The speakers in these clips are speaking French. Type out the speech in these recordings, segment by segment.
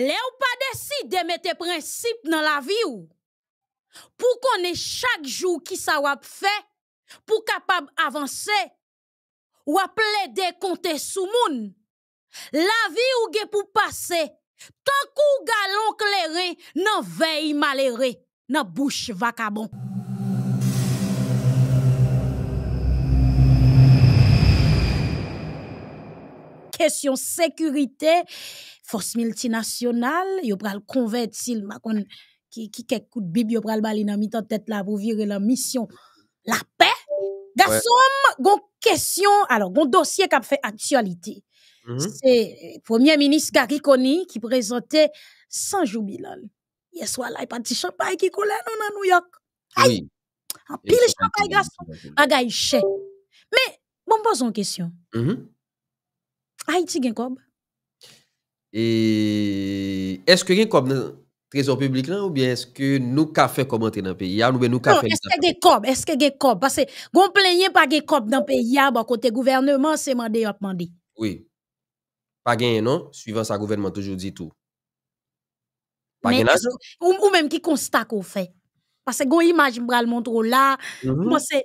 Le ou pas de mettre principes dans la vie ou, pour qu'on ait chaque jour qui ça fait, pour capable avancer, ou appeler des comptes sous La vie ou pour passer, tant qu'on galon clairé, nan veille malheureux, nan bouche vacabon. question sécurité force multinationale yo pral konvertil, makon ki, ki kek kout bib yo pral bali nan mitan tête la pou virer la mission. La paix, garçon ouais. gon question, alors gon dossier kap fait fait actualité, -hmm. Premier Ministre qui présentait prezante sanjou bilan. là il pas de champagne qui coule hein, non dans New York. Aïe! an champagne champay gason, an Mais, chè. Me, bon, pose une question. Mm Haïti ah, gen kob? E, eske gen kob trésor public publik lan ou bien eske nou ka fe kob dans nan peyi ya? Ah, nou ben nou ka non, fe... Eske gen kob, eske gen kob. Pase goun plenye pa gen kob nan peyi ya ba kote gouvernement se mande yop mande. Oui. Pa gen non, suivant sa gouvernement toujou di tou. Pa Men, gen ajo? Ou, ou menm ki konsta fait. fe. Pase goun imaj mbral montro la. Mwen mm -hmm. se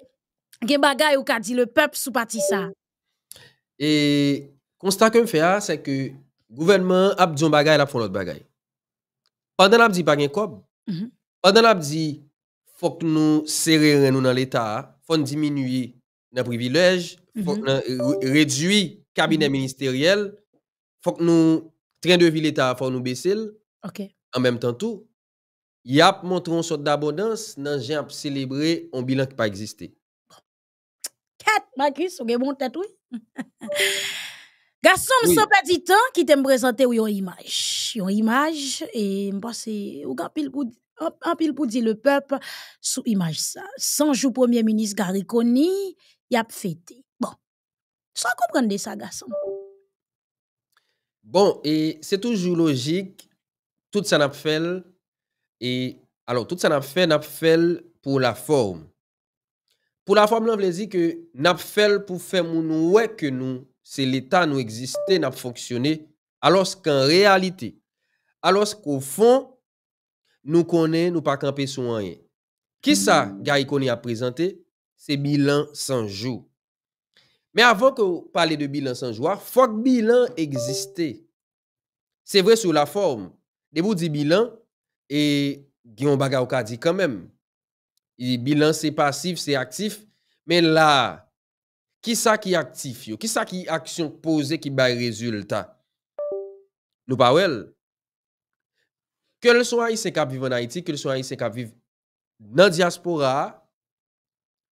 gen bagay ou ka di le pep sou pati sa. E constat que je fais, hein, c'est que le gouvernement a dit un bagage, il a fait l'autre bagage. Pendant la dit pas de cob, mhm. pendant la dit faut que nous serrer nous dans l'État, faut diminuer nos privilèges, faut mhm. que nous réduire le cabinet mhm. ministériel, faut que nous train de vie l'État, faut nous baisser. En même temps, tout, il y a montré une sorte d'abondance dans le célébrer un bilan qui n'a pas existé. Quatre, Marcus, vous avez bon tête, Garçon, je ne pas temps qui t'aime présenté une image. Une image, et je pense que c'est un pour dire le peuple sous image ça. 100 jours Premier ministre Gariconi, y a fêté. Bon, ça comprend ça, garçon. Bon, et c'est toujours logique, tout ça n'a pas fait, et alors tout ça n'a pas fait, pour la forme. Pour la forme, je veux dire que n'a fait pour faire mon ouais que nous c'est l'État nous existait, n'a fonctionné, alors qu'en réalité, alors qu'au fond, nous connaissons, nous pas camper sur rien. Qui ça, Gary a présenté? C'est bilan sans jour. Mais avant que vous parlez de bilan sans jour, faut que bilan existait. C'est vrai sur la forme. De vous dit bilan, et Guillaume Bagaouka dit quand même. le bilan, c'est passif, c'est actif. Mais là, qui ça qui actif Qui ça qui action posée qui bat résultat? Nous pas well. Que le soit ici qui vivent en Haïti, que le soit ici qui vivent dans la diaspora,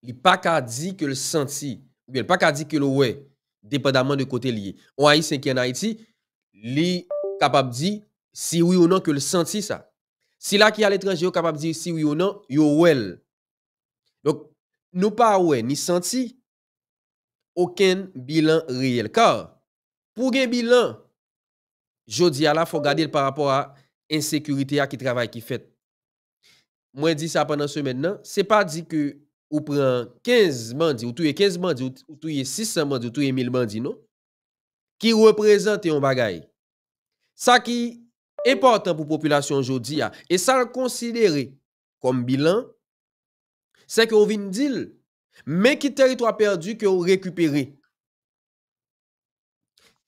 il n'y a pas qu'à dire que le senti, ou bien pas qu'à dire que le ouais, dépendamment de côté lié. Ou haïtien qui est en Haïti, il est capable de dire si oui ou non que le senti ça. Si là qui a l'étranger, capable de dire si oui ou non, yo well. Donc, nous pas ouais, ni senti, aucun bilan réel. Car, pour un bilan, je dis la, faut garder par rapport à l'insécurité qui travaille qui fait. Moi, dis ça pendant ce maintenant, c'est pas dit que ou prend 15 bandits, ou est 15 bandits, ou tout 600 bandits, ou est 1000 bandits, non? Qui représente un bagay. Ça qui est important pour la population aujourd'hui, et ça le considérer comme bilan, c'est qu'on vient dire mais qui territoire perdu que vous récupérez.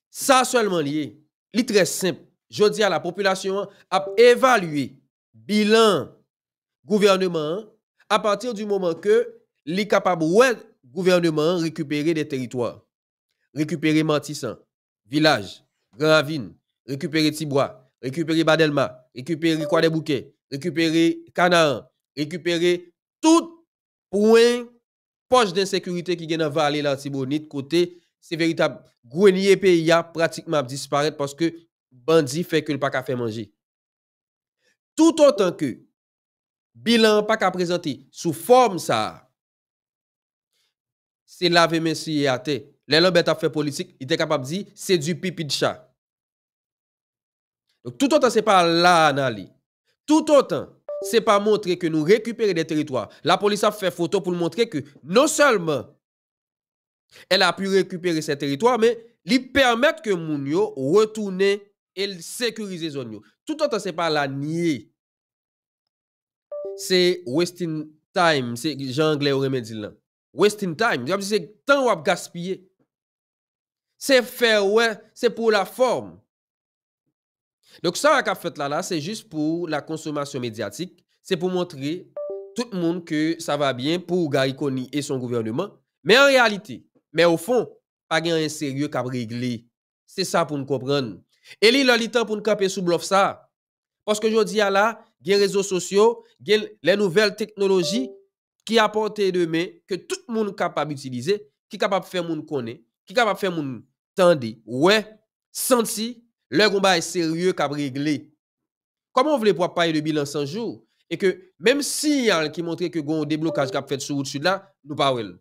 Ça seulement lié. Li très simple. Je dis à la population à évaluer bilan gouvernement à partir du moment que les capable gouvernement récupérer des territoires. Récupérer Mantissan, village, Gravine, récupérer Tibois, récupérer Badelma, récupérer Quoi récupérez Bouquets, récupérer Canaan, récupérer tout point poche d'insécurité qui est dans vallée là, côté, c'est véritable grenier pays a pratiquement disparaître parce que bandit fait que le pas faire manger. Tout autant que bilan pas qu'à présenter sous forme ça, c'est la et à terre. Les a fait politique, il était capable de dire c'est du pipi de chat. Donc tout autant c'est pas là, Nali. Tout autant c'est pas montrer que nous récupérons des territoires. La police a fait photo pour montrer que non seulement elle a pu récupérer ces territoires, mais lui permettre que Mounio retourne et sécuriser zone. Tout autant, c'est pas la nier. C'est wasting time, c'est Jean-Anglais au dit là. Wasting time, c'est temps a gaspiller. C'est faire ouais, c'est pour la forme. Donk sa a kap fet la la, se jist pou la konsomasyon medyatik, se pou montre tout moun ke sa va bien pou Garikoni e son gouvernement. Men en realite, men ou fon, pa gen yon inserye kap regle, se sa pou nou komprende. E li loli tan pou nou kape sou blof sa, poske jodi a la, gen rezo sosyo, gen le nouvel teknoloji ki apote demen, ke tout moun kapap utilize, ki kapap fe moun kone, ki kapap fe moun tande, wè, santi, Le rumba e serye k ap regle. Koman wole pou ap paye 2100 jour? E ke, mem si yon ki montre ke goun ou deblokaj k ap fet sou ou tsu la, nou pa wèl.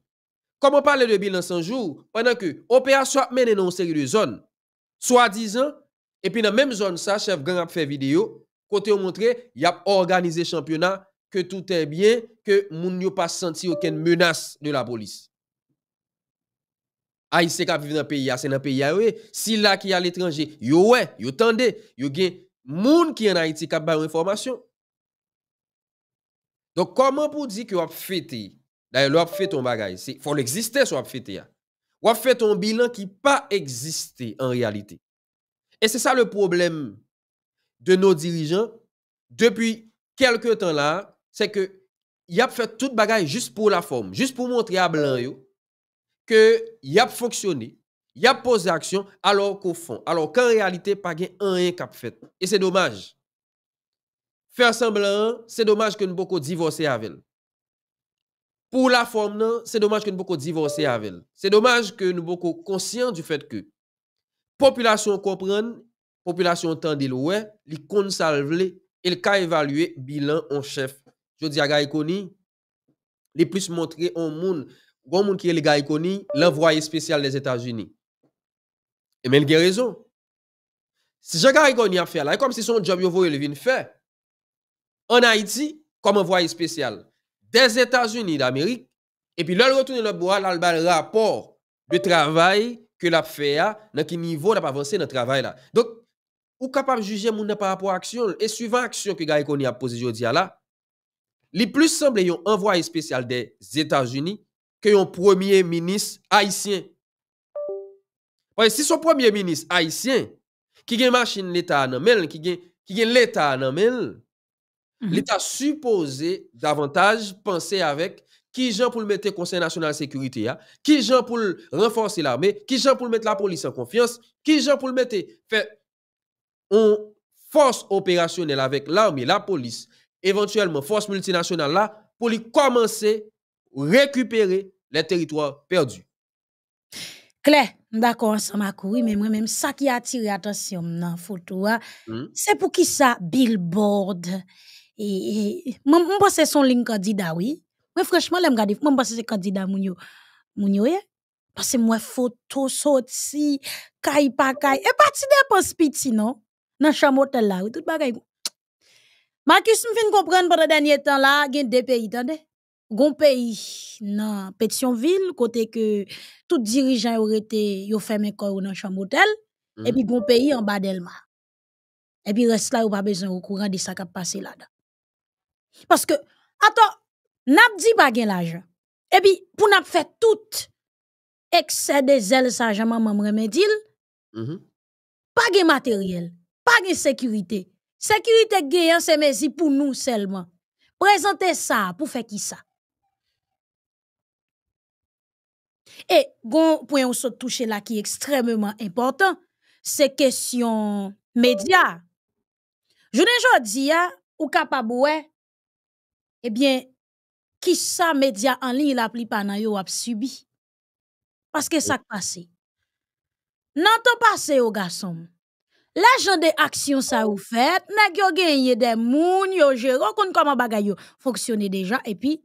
Koman pale 2100 jour, pwennan ke, opè a so ap men enon serye de zon. So a dizan, epi nan mem zon sa, chef gang ap fet video, kote ou montre, yap organize championat, ke tout è e bien, ke moun nyo pa senti okèn menas de la polis. se qui vivent dans le pays, c'est dans le pays. Si là qui à l'étranger, yo ouais, yo tende, yo gen moun qui en Haïti qui une information. Donc comment pour dire que vous fêté D'ailleurs, vous fait ton bagage, Il faut l'exister sur fêté. Vous fait ton bilan qui pas existé en réalité. Et c'est ça le problème de nos dirigeants depuis quelques temps là, c'est que y a fait tout bagage juste pour la forme, juste pour montrer à blanc que y a fonctionné, y a posé action alors qu'au fond, alors qu'en réalité, pas a rien cap fait. Et c'est dommage. Faire semblant, c'est dommage que nous beaucoup divorcer avec Pour la forme, c'est dommage que nous beaucoup divorcer avec C'est dommage que nous beaucoup conscients du fait que population comprenne, population tend le ouais, ça le et il cas bilan en chef. Je dis à Gaïkoni, les plus montrer en monde gros monde qui est le gars l'envoyé spécial des États-Unis. Et même il a raison. Si gay Gariconi a fait là, comme e si son job yo le vin fait. En Haïti, comme envoyé spécial des États-Unis d'Amérique, et puis là, le retourne le bois, là, le rapport de travail que l'a fait dans quel niveau l'a avancé dans le travail là. Donc, ou capable de juger moun par rapport à l'action, et suivant l'action que Gariconi a posée aujourd'hui là, les plus semble yon envoyé spécial des États-Unis que un premier ministre haïtien. si son premier ministre haïtien, qui a machine l'État qui gen, qui l'État mhm. l'État supposé davantage penser avec qui gens pour le mettre Conseil national de sécurité, qui gens pour renforcer l'armée, qui gens pour mettre la police en confiance, qui gens pour le mettre faire on force opérationnelle avec l'armée, la police, éventuellement force multinationale là, pour lui commencer récupérer les territoires perdus. Claire, d'accord ensemble oui, mais moi même ça qui a attiré attention dans photo hein, hmm. c'est pour qui ça billboard et moi que c'est son ligne candidat oui. mais franchement je regarder, que pense c'est candidat moun hein? parce que moi photo sorti kay pa kay et parti dépense petit non dans chambre hôtel là tout bagay Marcus, je viens comprendre pendant le dernier temps là, il y a deux pays, attendez gon pays dans pétition côté que tout dirigeant aurait été fait fermé corps dans chambre hôtel hmm. et puis gon pays en bas d'Elma et puis reste là on pas besoin au courant de ça qui a passé là-dedans parce que attends n'a dit pas gain l'argent et puis pour n'a fait tout excès des ailes ça jamais mm-hmm. pas gain matériel pas gain sécurité sécurité gain c'est merci pour nous seulement présenter ça pour faire qui ça Et bon point on se touche là qui est extrêmement important, c'est question média. Je ne dis ou capable Eh bien, qui ça média en ligne il pli pas nan yo a subi. Parce que ça passe. dans ton passé au garçon. l'agent gens de action ça vous fait, n'a yo gagné des moun yo comment fonctionner déjà et puis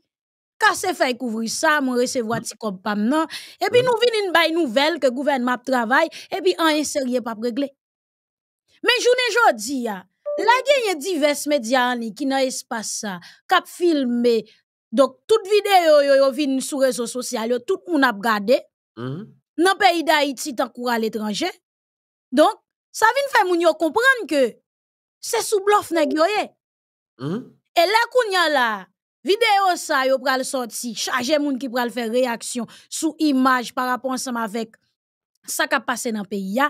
c'est fait couvrir ça mon recevoir ti comme et puis nous vinn une nouvelle que gouvernement travaille et puis en sérieux pas réglé mais journée jodi a la gagne divers médias qui dans espace ça cap filmer donc toute vidéo yo yo vinn sur réseaux sociaux tout moun a regardé m-hmm. dans le pays d'Haïti encore à l'étranger donc ça vinn faire moun yo comprendre que c'est sous bluff nèg yo et m-hmm. e là kounya là Vidéo ça, yo pral sorti. Chargez moun qui pral faire réaction sous image par rapport ensemble avec ça qui a passé dans le pays.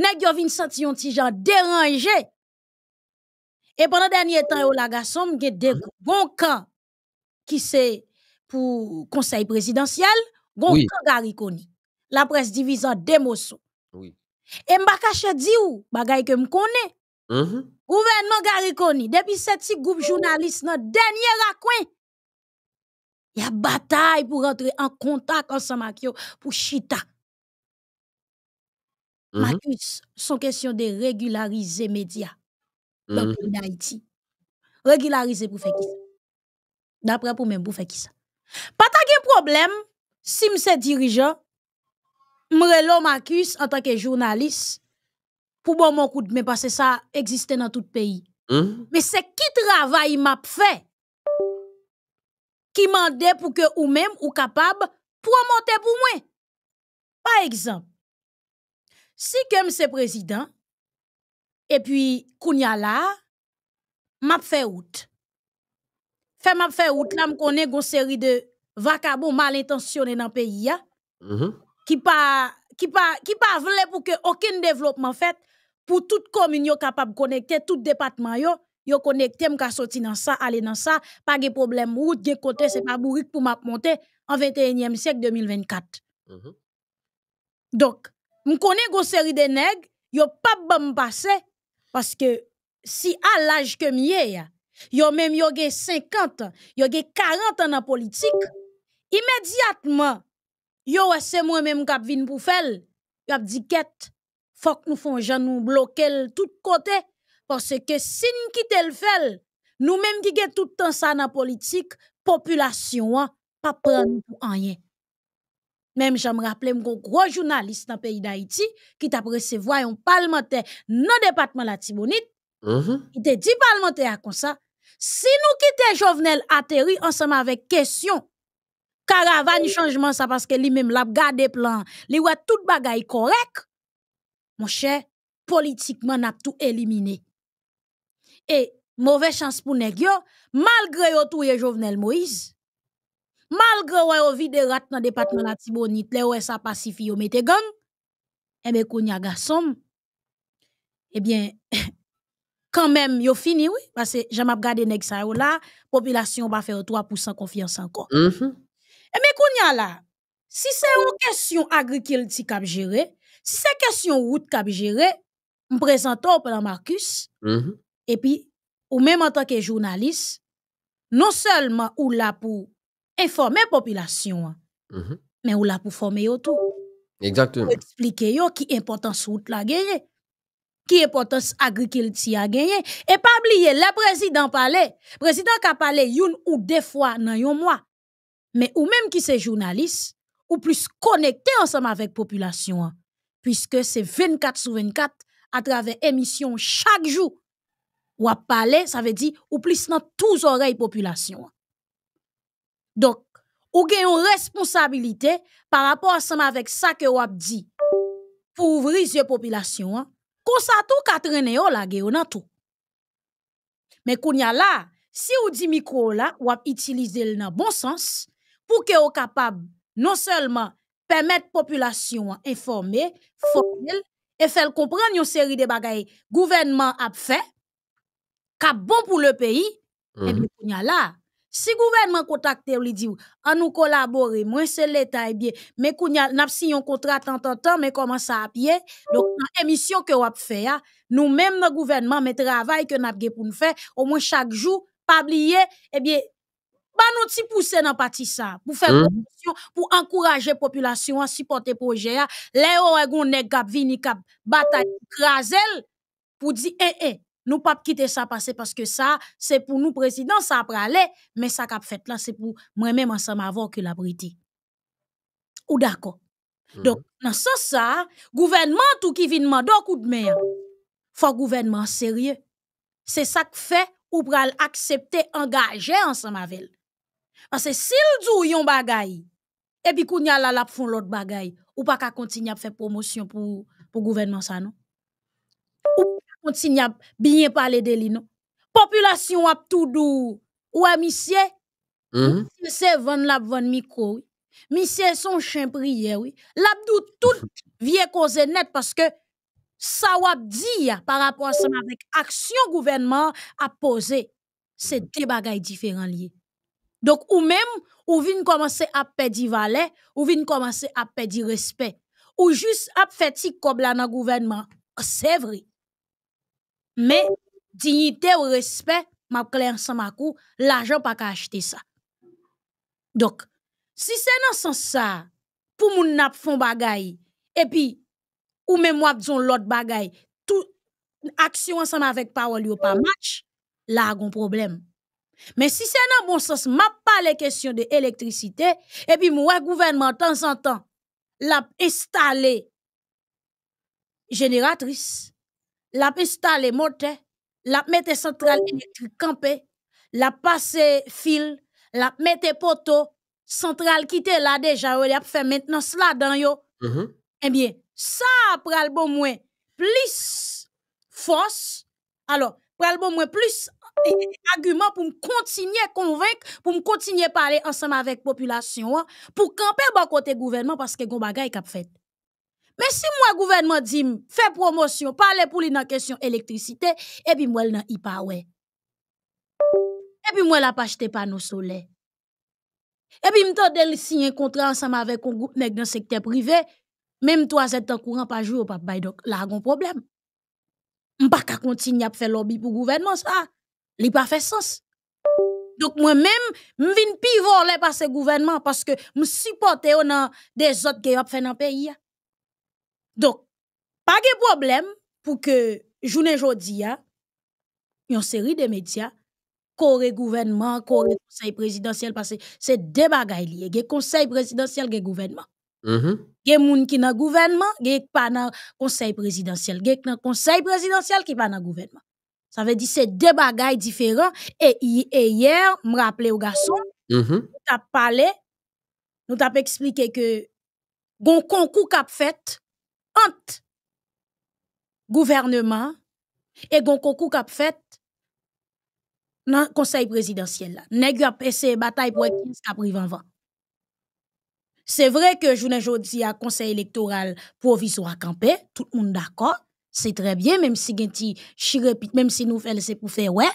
Nèg yo vin senti yon ti jan dérangé. Et pendant dernier temps yo la garçon gen de bon camp qui c'est pour conseil présidentiel, bon oui. camp Gariconi. La presse divisant deux Oui. Et m'ba caché di ou bagay que m'konnais. Mm mm-hmm. Gouvernement Gariconi, depuis ce petit groupe journaliste, dans dernier coin. il y a bataille pour entrer en contact ensemble avec vous pour Chita. Mm mm-hmm. c'est Marcus, son question de régulariser les médias dans mm-hmm. d'Haïti. Régulariser pour faire qui ça? D'après pour même pour faire qui ça? Pas de problème si je suis dirigeant, je Marcus en tant que journaliste pour bon mon coup de main parce que ça existe dans tout pays. Hmm? Mais c'est qui travaille m'a fait qui mandait pour que ou même ou capable pour monter pour moi. Par exemple, si comme c'est président et puis kounya là m'a fait out. Fait m'a fait out là me connaît une série de vagabonds mal intentionnés dans le pays hein, hmm? qui pas qui pas qui pas voulait pour que aucun développement fait pour toute commune yo capable connecter tout département yo yo connecté ka sorti dans ça aller dans ça pas de problème route gè côté c'est pas bourrique pour m'a monter en 21e siècle 2024 mhm. donc m connais une série de nèg yo pas bon passer parce que si à l'âge que mieux yo même yo gè 50 yo gè 40 ans en politique immédiatement yo c'est moi même qui vinn pour faire fok nou nous jan nou bloquer tout côté parce ke sin nous nous-mêmes nou menm ki gen temps sa nan politik, population an, pa pran pou prendre rien. Même j'aime rappeler un journaliste journaliste dans le pays d'Haïti, qui tap ses an parlementaire Non département la Tibonite. mm -hmm. te di parlementaire a ça, si nou kite Jovenel ensemble question. question, changement changement ça sa que li menm l'a gardé plan, li wè tout bagay correct, mon cher, politiquement, tout éliminé. éliminé. mauvaise mauvaise pour pour malgré yo, tout, yo a Jovenel Moïse, malgré wè yo vide rat département de la tibonit, le wè sa pacifie yo mette gang, eh, ben, eh bien, quand quand même, yo fini oui, parce que, ap gade nèg sa yo la, population faire 3% confiance 3% Et encore. Mm -hmm. y a là, si c'est une question agricole qui kap gérer. Si c'est question route qu'a je on présente au Marcus. Mm-hmm. Et puis ou même en tant que journaliste, non seulement ou là pour informer la population, mm-hmm. mais ou là pour former tout. Exactement. Pour expliquer yo qui importance route la gagner. Qui importance agriculture a gagné. Et pas oublier, le président parle, président qui a parlé une ou deux fois dans un mois. Mais ou même qui est journaliste, ou plus connecté ensemble avec la population, puisque c'est 24 sur 24 à travers émission chaque jour. Ou à parler, ça veut dire ou plus dans tous oreilles population. Donc, ou gen une responsabilité par rapport à ça avec ça que ou dit pour ouvrir yeux population. Kon hein. sa tout oh, la tout. Mais a là, si ou dit micro là, ou ap utiliser le bon sens pour que ou capable non seulement permettre population informée, formelle et faire comprendre une série de bagailles gouvernement a fait est bon pour le pays mm -hmm. et là si gouvernement contacte lui dit on nous collaborer moi c'est l'état et eh bien mais nous n'a signé un contrat tant tant tant mais comment ça à pied donc dans émission que on fait ah, nous mêmes le gouvernement mais travail que n'a pour nous faire au moins chaque jour pas oublier et eh bien nous nous t'y pousser dans partie ça pour faire hmm? pour encourager population à supporter projet là les ouagon vini bataille pour dire eh eh nous pas quitter ça passer parce que ça c'est pour nous président ça aller, mais ça k fait là c'est pour moi même ensemble avant que la vérité. » ou d'accord hmm. donc dans sens ça gouvernement tout qui vient mandat coup de main faut gouvernement sérieux c'est ça que fait ou pral accepter engager ensemble avec parce que sil dou yon bagay, et puis kounya la la fon lot bagay, ou pa ka kontinye ap fè promotion pou, pou gouvernement sa non, Ou pa ka kontinye bien parler de li, population population ap tout dou, ou a misye, mm -hmm. se ven la ven mikro, misye son chen priye, lap dou tout vie cause net, que sa wap di ya par rapport à ça avec l'action ap pose, c'est deux bagay différents liés. Donc, ou même, ou vin commencer à perdre valet, ou vin commencer à perdre respect, ou juste à faire comme la gouvernement, c'est vrai. Mais, dignité ou respect, ma clair ensemble à coup, l'argent pas qu'à acheter ça. Donc, si c'est dans ce sens ça, pour mon nap font bagay, et puis, ou même moi l'autre bagay, tout action ensemble avec parole ou pas match, là, a un problème. Mais si c'est dans bon sens, m'a pas les questions de électricité et puis moi gouvernement temps en temps l'a installé génératrice, l'a installé moteur, l'a mettre centrale oh. électrique l'a passé fil, l'a mettre poteau, centrale qui était là déjà, il a fait maintenant cela dans yo. Mm-hmm. Eh bien, ça après le bon moins plus force. Alors, pour le bon moins plus argument pour me continuer à convaincre, pour me continuer à parler ensemble avec la population, hein, pour camper bon côté gouvernement parce que gon bagay kap fait. Mais si moi, gouvernement dit, fait promotion, parler pour lui dans question électricité, et puis moi, n'y parle ouais. Et puis moi, la pas acheté panneau solaire. Et puis, m'tande signer un contrat ensemble avec un groupe dans le secteur privé, même toi, c'est en courant par jour, pas donc là, un problème. M'pas qu'à continuer à faire lobby pour gouvernement, ça li pas fait sens. Donc moi-même, je viens pivoler par ce gouvernement parce que je supporte des autres qui ont fait dans le pays. Donc, pas de problème pour que journée aujourd'hui, il y a une série de médias, Corée gouvernement, Corée conseil présidentiel, parce que c'est des bagailles liées. Il y a conseil présidentiel, il y gouvernement. Il y a des gens qui sont dans le gouvernement, il y a pas dans le conseil présidentiel. Il y a conseil présidentiel qui n'est pas le gouvernement. Ça veut dire que c'est deux bagailles différents. Et, hier, je me rappelle au garçon, mm-hmm. nous avons parlé, nous avons expliqué que le concours a fait entre gouvernement et un concours a fait dans le conseil présidentiel. Nous avons bataille pour être C'est vrai que je ne dis pas conseil électoral provisoire campé, tout le monde d'accord c'est très bien, même si Genti chire, même si nous faisons c'est pour faire, ouais.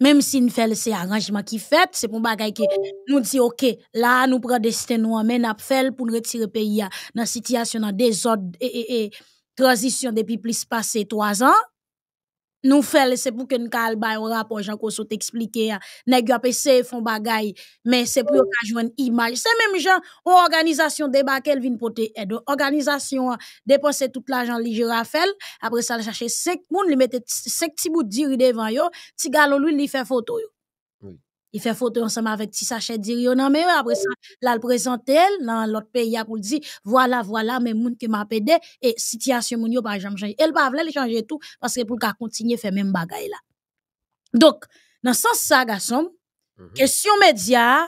Même si nous faisons c'est arrangement qui fait, c'est pour bagay que nous dit, ok, là, nous prenons destin nous amène à faire pour nous retirer pays dans la situation, dans désordre et, e, e, transition depuis plus passé trois ans nous faisons, c'est pour que nous avons un rapport, j'en ai expliqué. Nous avons essayé mais c'est pour que nous une image. C'est même genre, une organisation débat qu'elle vient et donc organisation dépense tout l'argent, l'IG Raphaël. Après ça, elle cherchait 5 monde elle mettait 5 petits bouts de devant eux. Si galon lui, il fait photo il fait photo ensemble avec petit sachet dire non mais après ça là le présenter dans l'autre pays pour dire voilà voilà mais moun qui m'a aidé et situation moun yo pas jamais changer elle pas veut changer tout parce que pour qu'à continuer faire même bagaille là donc dans sens ça garçon mhm. question média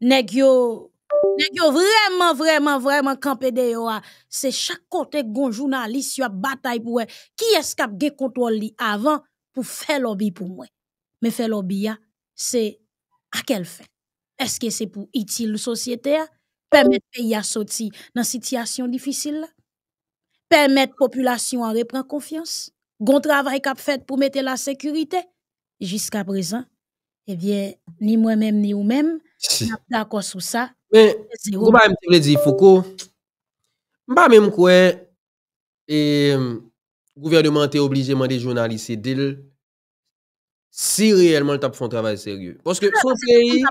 nèg yo nèg vraiment vraiment vraiment campé de c'est chaque côté gon journaliste yo bataille pour qui est-ce qui a contrôle avant pour faire lobby pour moi mais faire lobby c'est à quelle fin? Est-ce que c'est pour utile société? Permettre pays à sortir dans situation difficile? Permettre population à reprendre confiance? Gon travail qu'a fait pour mettre la sécurité? Jusqu'à présent, eh bien, ni moi-même ni vous-même, pas d'accord sur ça. Mais, vous m'avez dit, Foucault, Mba même quoi, Le eh, gouvernement est obligément des de jounalise si réellement le tape font travail sérieux. Parce que son pays,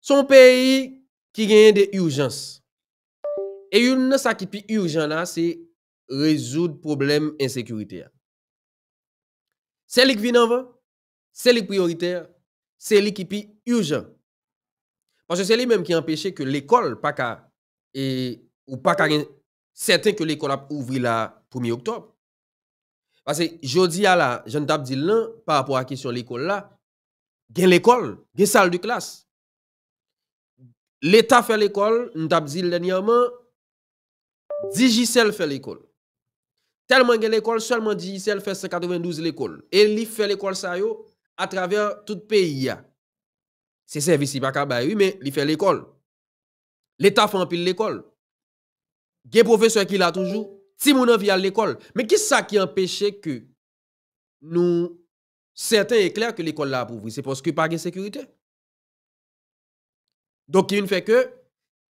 son pays qui gagne des urgences. Et une ça qui est urgent là, c'est résoudre problème insécurité. C'est lui qui vient avant, c'est lui prioritaire, c'est lui qui est urgent. Parce que c'est lui même qui a empêché que l'école pas qu'à et ou pas certain que l'école a ouvert là 1er octobre. Parce que je dis à la, je ne t'ai par rapport à la question de l'école là, il y a l'école, il y salle de classe. L'État fait l'école, nous avons dit dernièrement, Digicel fait l'école. Tellement il y a l'école, seulement Digicel fait 192 l'école. Et il fait l'école ça yo, à travers tout le pays. C'est service qui pas mais il fait l'école. L'État fait en pile l'école. Il y a professeur qui l'a toujours si mon envie à l'école. Mais qui ça qui empêche que nous, certains éclairent que l'école là pour C'est parce que pas de sécurité. Donc, il ne fait que,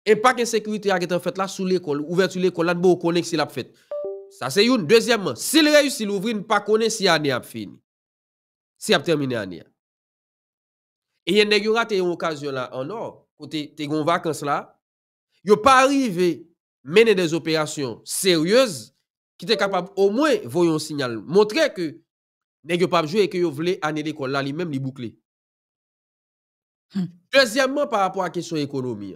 et pas de sécurité qui en fait là sous l'école, ouvert sur l'école là, bon, connaît si la fait. Ça, c'est une. Deuxièmement, s'il réussit l'ouvrir, ne pas connaît si l'année a fini. Si a terminé l'année. Et il y a une occasion là en or, côté, tes vacances là, il pas arrivé mener des opérations sérieuses qui étaient capables au moins voyons un signal, montrer que n'est pas jouer et que vous voulez annuler l'école là lui-même li boucler. Hmm. Deuxièmement par rapport à la question économie.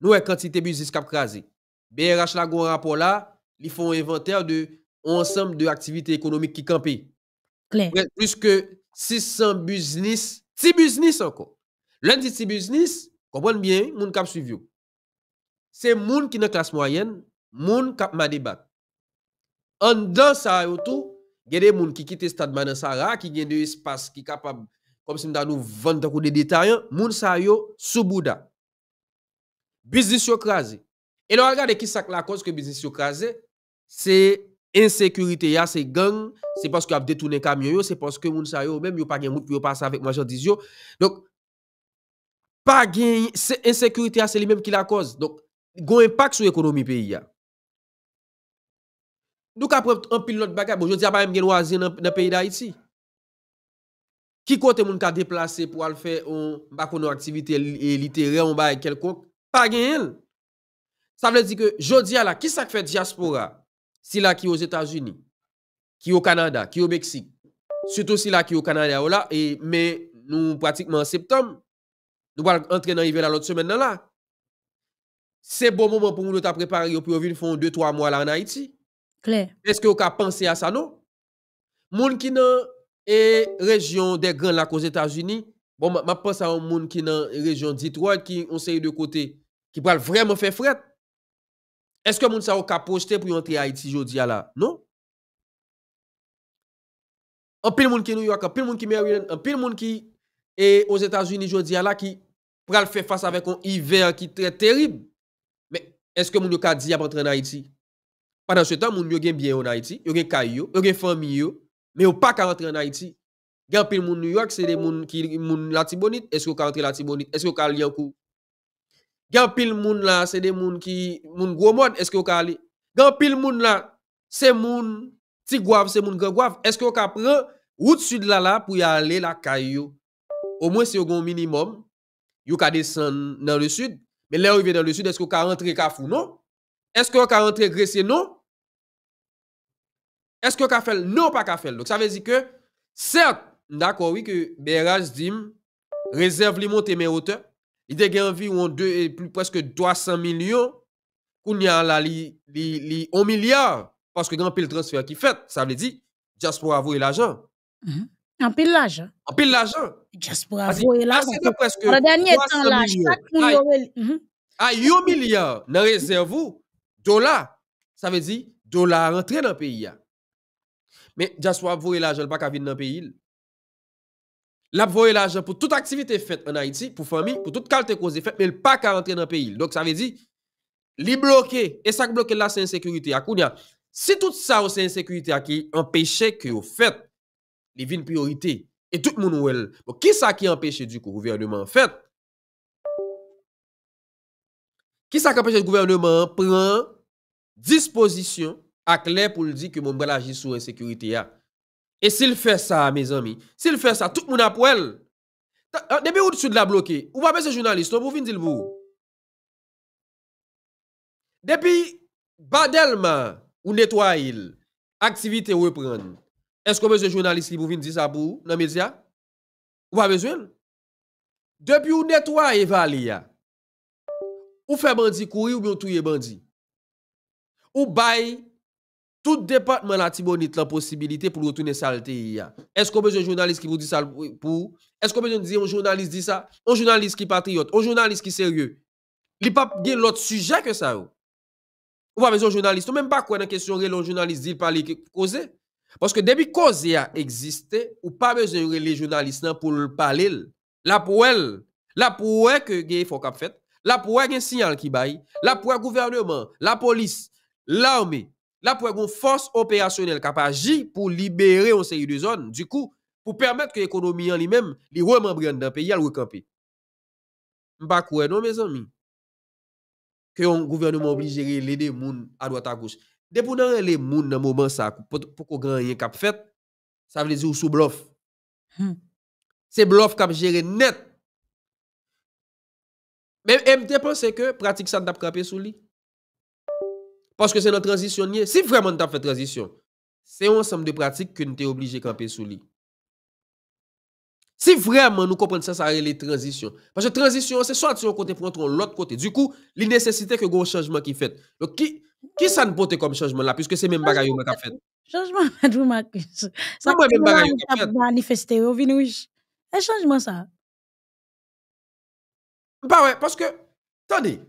Nous avons quantité business a crasé. BRH la un rapport là, ils font un inventaire de ensemble de activités économiques qui campent. Plus que 600 business, 6 business encore. Lundi 10 business, comprenez bien, moun cap suivi. Se moun ki nan klas mwayen, moun kap ma dibat. An dan sa yo tou, gede moun ki kite stadman nan sa ra, ki gede espas ki kap ap, kom sin dan nou vantakou de detayen, moun sa yo soubouda. Biznis yo krasi. E nou al gade ki sak la koske biznis yo krasi, se insekurite ya, se gang, se paske ap detounen kamyon yo, se paske moun sa yo ou men, yo pa gen moun, yo pa sa vek mwajan diz yo. Donk, pa gen, se insekurite ya, se li menm ki la kos. Donk. Gon empak sou ekonomi peyi ya. Nou ka prept anpil lot baka bo. Jodi a bayem gen wazin nan peyi da iti. Ki kote moun ka deplase pou al fe bako nou aktivite e literan ou baye kelkon, pa gen el. Sa vle di ke jodi a la, ki sak fe diaspora? Si la ki yo Etasuni, ki yo Kanada, ki yo Meksik. Soutou si la ki yo Kanada ou la, e, nou pratikman septem, nou ba entren nan yive la lot semen nan la. c'est bon moment pour nous préparer pour venir faire 2-3 mois en Haïti. Est-ce que vous pensez à ça, non? Moun qui dans et région des grands lacs aux États-Unis, bon, ma, pense à un qui qui dans région Detroit qui on sait de côté, qui va vraiment faire fret. Est-ce que moun sa ou ka projeté pour entrer Haïti aujourd'hui là? Non? En pile gens qui New York, en pile monde qui Maryland, en pile gens qui et aux États-Unis aujourd'hui qui va faire face avec un hiver qui est très terrible. Eske moun yo ka di ap entre nan iti? Padan sou etan moun yo gen bien ou nan iti? Yo gen kayo? Yo gen fami yo? Men yo pa ka entre nan iti? Gen pil moun New York se de moun ki moun lati bonit? Eske yo ka entre lati bonit? Eske yo ka li an kou? Gen pil moun la se de moun ki moun gwo mod? Eske yo ka li? Gen pil moun la se moun ti gwaf se moun gen gwaf? Eske yo ka pren wout sud la la pou ya ale la kayo? Ou mwen se yo gen minimum? Yo ka desen nan le sud? Mais là, vient dans le sud, est-ce qu'on peut rentrer Kafou? Non. Est-ce qu'on peut rentrer graisse, Non. Est-ce qu'on peut faire? Non, pas le faire. Donc, ça veut dire que, certes, d'accord, oui, que BRH dit, réserve les montées mais hauteur. Il a environ deux, plus, presque 300 millions. Qu'on y a là, 1 milliard. Parce que grand pile transfert qui fait, ça veut dire, Jasper a et l'argent. Mhm. En pile l'argent. En pile l'argent diaspora ah, voyez là ah, c'est presque le dernier temps là y a 1 milliard dans réserve vous dollars ça veut dire dollars rentrer dans pays mais diaspora voyez là je pas qu'à venir dans pays la voyez l'argent pour toute activité faite en Haïti pour famille pour toute carte causée faite mais pas qu'à rentrer dans pays donc ça veut dire li bloqué et ça bloqué là c'est insécurité à kounia si tout ça c'est insécurité qui empêcher que vous fait, les villes priorité. E tout moun wèl. Bon, ki sa ki empèche du kou gouvernement fèt? Ki sa ki empèche du gouvernement prèm disposisyon ak lè pou l'di ki moun bel agis sou en sekurite ya. E sil fè sa, mè zanmi, sil fè sa, tout moun ap wèl. Euh, Depi ou d'su d'la blokè? Ou ba bè se jounalist, nou mou fin dil vò? Depi badèlman ou netwa il, aktivite wè prèm nou? Est-ce qu'on a besoin de journalistes vous venir dire ça pour dans les médias Ou pas besoin Depuis ou nettoyez Valia, ou fait bandit courir ou bien tuer bandit. Ou bail tout département la Tibonite la possibilité pour retourner saleté. Est-ce qu'on a besoin de journalistes qui vous dit ça pour Est-ce qu'on a besoin de dire un journaliste dit ça Un journaliste qui patriote, un journaliste qui sérieux. Il n'y a pas l'autre sujet que ça. Ou pas besoin de journaliste, ou même pas quoi dans la question, journaliste journaliste dit parler causer. Parce que depuis y a existé, ou pas besoin de les journalistes pour le parler. La pour la pour que il faut fait, la pour un signal qui baille, la pour gouvernement, la police, l'armée, la pour une force opérationnelle capable pour libérer une série de zones, du coup, pour permettre que l'économie en lui-même, les pays, dans le pays, elle non, mes amis, que le gouvernement obligé de les gens à droite à gauche. Dès pour dans les moun dans moment ça pour que gagne rien cap fait, ça veut dire sous bluff. C'est hmm. C'est bluff cap géré net. Mais vous pense que pratique ça n'a pas camper sous lui. Parce que c'est notre transition. Si vraiment nous avons fait transition, c'est un ensemble de pratiques que nous sommes obligés de camper sous lui. Si vraiment nous comprenons ça, ça est les transitions. Parce que transition, c'est soit un côté pour l'autre côté. Du coup, il nécessite que y changement qui est fait. Donc, qui ça ne portait comme changement là puisque c'est même bagaille ou m'a fait changement m'a remarqué ça même bagaille yo m'a fait oh, changement ça Bah ouais parce que attendez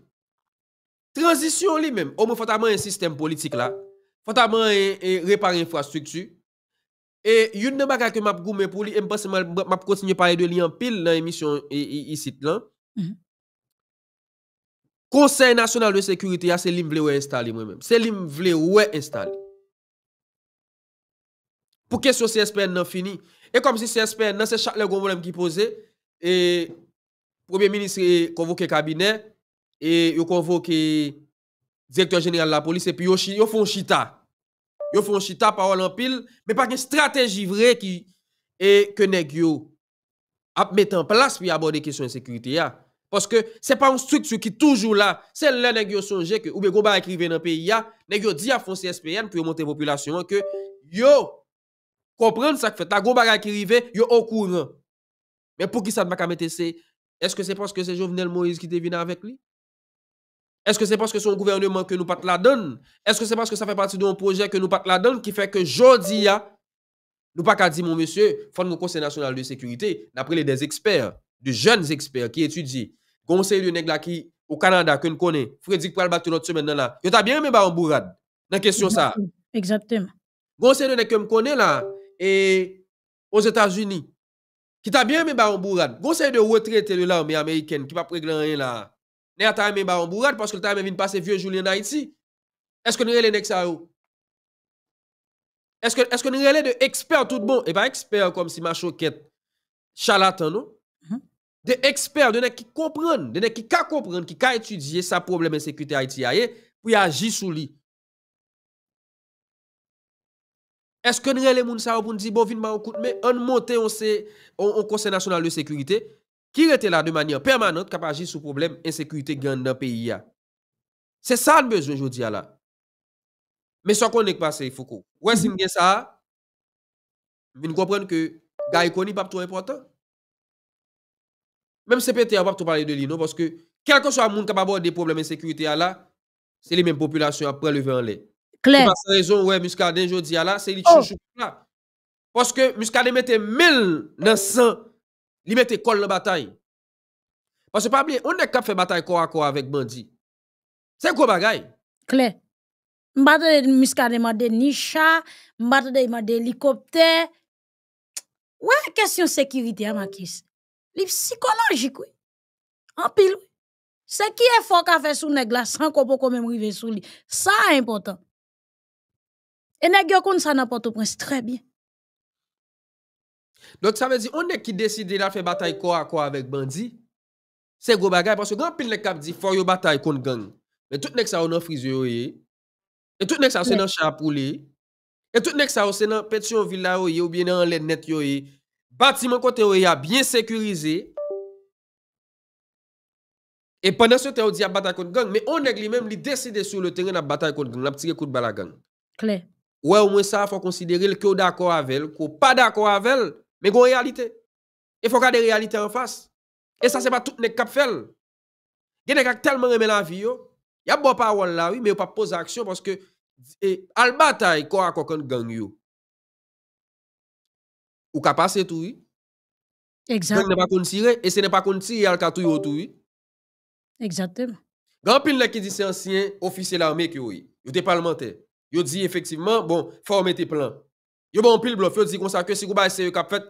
transition lui même au oh, moins fait un système politique là faut et réparer infrastructure et une des bagaille que m'a goumé pour lui m'a continuer parler de lui en pile dans l'émission ici là mhm. Conseil national de sécurité, c'est lui qui installer moi-même. C'est lui qui installé. installer. Pour que ce CSPN non fini. Et comme si CSPN non, c'est chaque problème qui pose. Et Premier ministre convoqué cabinet. Et il convoqué directeur général de la police. Et puis il un chita. Ils font chita, parole en pile. Mais pas une stratégie vraie qui est que nèg yo a en place pour aborder question de sécurité. Poske se pa m struktu ki toujou la, se le negyo sonje ke oube gouba akrive nan peyi ya, negyo di a fon CSPN pou yo monte populasyon, ke yo komprende sak fet, la gouba akrive yo okouvan. Men pou ki sa dmak amete se, eske se paske se jovnel Moise ki te vina avek li? Eske se paske son gouvernement ke nou pat la don? Eske se paske sa fe pati do an proje ke nou pat la don ki fe ke jodi ya, nou pa ka di, mon mesye, fon nou konsey nasyonal de sekurite, napre le dez eksper. de jeunes experts qui étudient, conseil de nègre qui au Canada que nous connaissons, Frédéric le tout notre semaine là. Vous t'a bien aimé bah, en bourrade dans question ça. Exactement. Conseil de nègre que nous connaît là et aux États-Unis qui t'a bien aimé bah, en bourrade. Conseil de retraite de l'armée américaine qui pas régler rien là. Nèg pas aimé bah, en bourrade parce que le aimé venir passer vieux Julien en Haïti. Est-ce que nous avons nèg ça Est-ce que est-ce que nous allons de experts tout bon et eh pas ben, experts comme si choquette charlatan non? De ekspert, de nek ki kompren, de nek ki ka kompren, ki ka etudye sa problem en sekurite ha iti ya ye, pou ya aji sou li. Eske nre le moun sa wapoun di bo vin ma wakout me, an monten an konsey nasyonan le sekurite, ki rete la de manyan permanant kap aji sou problem en sekurite gen nan peyi ya. Se sa an bezon jodi ya la. Me sa konen kwa se foko. Wensin gen sa, vin kompren ke gaye koni pap tou repotan. Même CPT, on va pas parler de lui, non, parce que quel que soit le monde qui a des problèmes de sécurité là, c'est les mêmes populations après le en l'air. Clair. C'est raison, ouais, Muscadet je dis là, c'est les oh. là. Parce que Muscadet mettait 1000 dans 100, il mettait col dans bataille. Parce que pas bien, on est capable faire bataille corps à corps avec Bandi. C'est quoi bagaille? Clair. M'battre de Muscadet m'a ni chat, m'battre de m'a hélicoptère. Ouais, question sécurité à hein, Makis. Li psikolojik wè. An pil. Se ki e fok a fè sou neg la, san konpon konmè mri vè sou li. Sa e important. E neg yo kon sa nan potoprense. Tre bie. Donk sa mè di, on ne ki deside la fè batay ko a ko avèk bandi, se go bagay, panso gen an pil le kap di, fò yo batay kon gang. E tout nek sa ou nan friz yo wè, e tout nek sa ou se nan chapou lè, e tout nek sa ou se nan pet yon villa wè, ou bien nan led net yo wè, bâtiment côté où bien sécurisé. Et pendant ce temps, on dit bataille contre gang, mais on est lui-même, il sur le terrain de bataille contre gang, la petite coup de la gang. Ouais, au moins ça, il faut considérer que d'accord avec elle, qu'on pas d'accord avec elle, mais qu'on réalité. Il faut garder réalité en face. Et ça, c'est pas tout le monde fait. Il y a tellement aimé la vie, il y a bon parole là, oui, mais il pas poser action parce que, al à la bataille, quoi, contre gang, yo ou ka passe tout. Exactement. pas et ce n'est pas qu'on tire, il tout autour. Exactement. Grand pile qui dit c'est ancien officier l'armée qui oui, il parlementaire. Il dit effectivement, bon, faut mettre plan. Il bon pile bluff, il dit comme ça que si vous avez c'est de fait,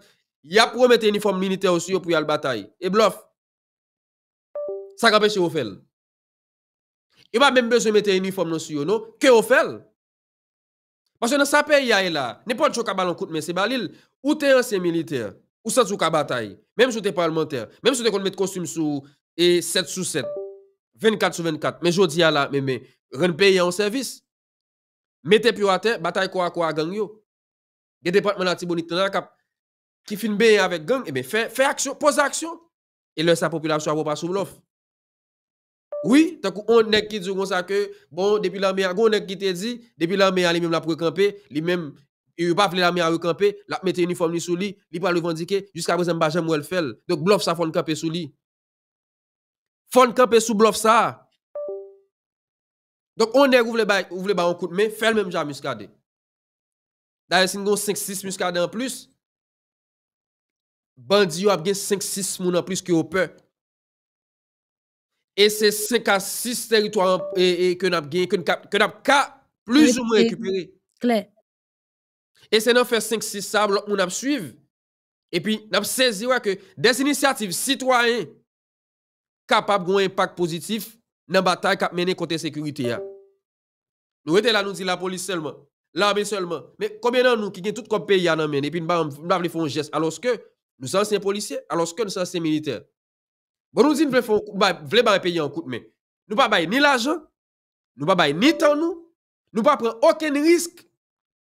il a une uniforme militaire aussi pour y aller bataille. Et bluff. Ça qu'a au fait Il va même besoin de mettre uniforme non sur non, que faites? Parce que dans sa pays, là, n'importe qui a ballon coup, mais c'est balil, ou t'es ancien militaire, ou ça, tu as bataille, même si tu es parlementaire, même si tu es mettre costume sous et 7 sur 7, 24 sur 24, mais je dis là, mais, mais, ren pays en service. Mettez plus à terre, bataille quoi, quoi, gang yo. Des départements là, Tibonite, qui finit bien avec gang, et bien, fait action, pose action, et leur sa population à pas sous l'offre. Oui, takou onèk ki diyon kon sa ke, bon, depi l'armèya, gounèk ki te di, depi l'armèya li mèm la pre-kampè, li mèm, yon paf li l'armèya re-kampè, la metè uniformi sou li, li pa le vendike, jiska prezèm bajèm wèl fèl. Donk blof sa fon-kampè sou li. Fon-kampè sou blof sa. Donk onèk ou vle ba yon koutmè, fèl mèm ja muskade. Da yon sin goun 5-6 muskade an plus, bandi yo ap gen 5-6 moun an plus ki yo pè. et c'est 5 à 6 territoires que nous avons gagnés, que nous avons plus ou moins récupérés. Clair. Et c'est nous faire 5-6 sables, nous a suivre. Et puis, nous avons saisi que des initiatives citoyennes capables d'avoir un impact positif dans la bataille qui a mené contre la sécurité. Nous étions là, nous dit la police seulement, l'armée seulement. Mais combien de nous qui ont tout comme pays nous et puis nous avons fait un geste alors que nous sommes anciens policiers, alors que nous sommes anciens militaires. Bon, nous disons que bah, pas payer en coût, mais Nous ne pas ni l'argent, nous ne pas ni temps, nous ne pas prendre aucun risque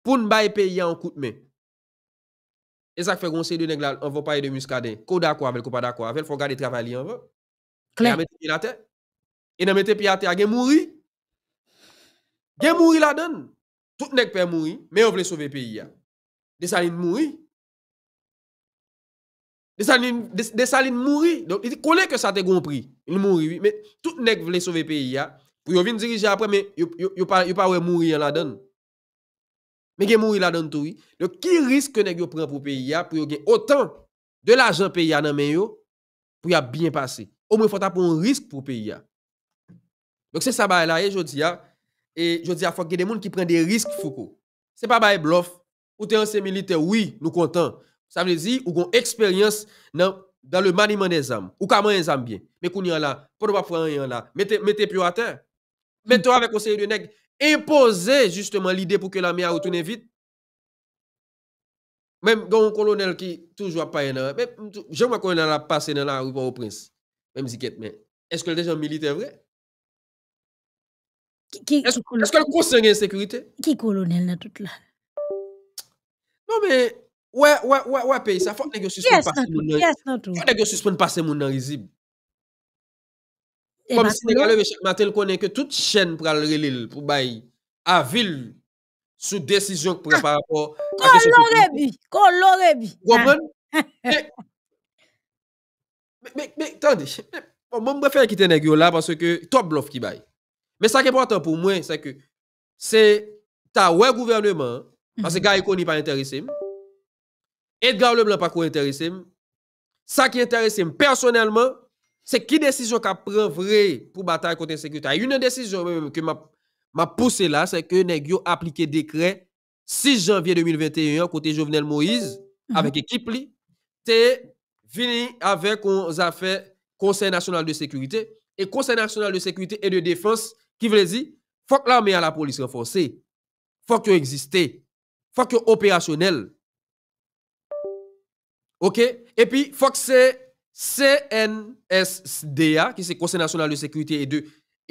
pour ne pas payer en coût, mais... Et ça fait qu'on sait de nègres, on va payer de muscadet. Qu'on d'accord avec, qu'on pas d'accord avec, il faut garder le travail en va. Claire. Et la terre. Et mettre pied à terre, il mourir. Il mourir la donne. Tout nèg peut mourir, mais on veut sauver le pays. Des salines mourir. Des salines mourit. Donc, il connaît que ça te compris. Il mourit, oui. Mais tout nèg veut sauver le pays, pour yon venir diriger après, mais yon pas mourir mourir la dedans Mais yon mourir là-dedans tout, oui. Donc, qui risque nèg yon prend pour pays, pour yon autant de l'argent pays dans men yo, pour bien passer. Au moins, faut prendre un risque pour le pays. Donc, c'est ça, bah, là, et je dis, et je dis, il faut que des gens qui prennent des risques, Foucault. n'est pas bah, bluff. Ou t'es un militaire, oui, nous content. Ça veut dire, ou gon expérience dans, dans le maniement des âmes. Ou comment les âmes bien. Mais qu'on y a là, pour ne pas rien là, mettez, mettez plus à terre. Mettez avec conseil de nègre, imposez justement l'idée pour que la mer retourne vite. Même quand un colonel qui toujours pas là, je me colonel la passé dans la rue au prince. Même si mais est-ce que le déjà militaire vrai? Est-ce que le conseil de sécurité? Qui colonel dans tout là? Non mais Ouais, ouais, ouais, ouais, pays, ça faut que vous yes, suspendez pas. Yes, not true. Faut que vous suspendez pas. Comme si vous avez dit, Matel connaît que toute chaîne pour le relil, pour bailler à ville, sous décision ah! par rapport à. Quand l'orebi, quand l'orebi. Vous ah. comprenez? Mais, mais, mais, attendez. Bon, moi, je préfère quitter les là parce que top bluff qui baille. Mais ça qui est important pour moi, c'est que c'est ta ouais gouvernement, parce que les mm-hmm. gars, ne sont pas intéressés. Edgar Leblanc pas intéressé. Ça qui intéresse personnellement, c'est qui décision qu'a prend vrai pour bataille contre sécurité. Une décision que m'a m'a poussé là, c'est que Negio appliquer appliqué décret 6 janvier 2021 côté Jovenel Moïse mhm. avec l'équipe, li t'es venu avec les affaires Conseil national de sécurité et Conseil national de sécurité et de défense qui veut dire faut que l'armée à la police renforcée. Faut que existe. Faut que opérationnel. E pi fok se CNSDA, ki se konsenasyon la le sekurite e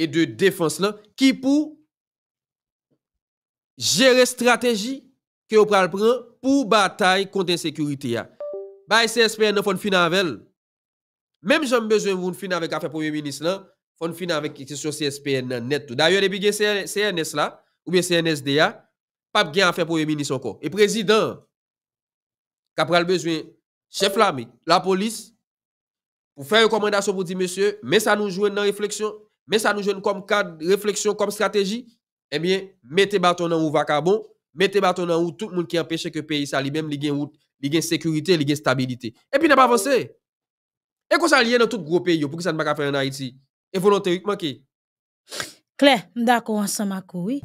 de defans la, ki pou jere strategi ki ou pral pran pou batay konten sekurite ya. Baye CSPN nou foun finanvel, mem jom bezwen moun finanve ka fe pou yon milis la, foun finanve ki sou CSPN net. Daryon e bi gen CNS la, ou gen CNSDA, pap gen a fe pou yon milis anko. chef l'armée, la police, pour faire une recommandation pour dire, monsieur, mais ça nous joue dans réflexion, mais ça nous joue comme cadre, réflexion, comme stratégie, eh bien, mettez bâton dans ou vacabon, mettez bâton dans ou tout le monde qui empêche que le pays ça lui-même, il gagne il sécurité, il gagne stabilité. Et puis, n'a pas avancé. Et qu'on ça dans tout gros pays, pour que ça ne va pas faire en Haïti. Et volontairement, qui? Claire, d'accord, ensemble, oui.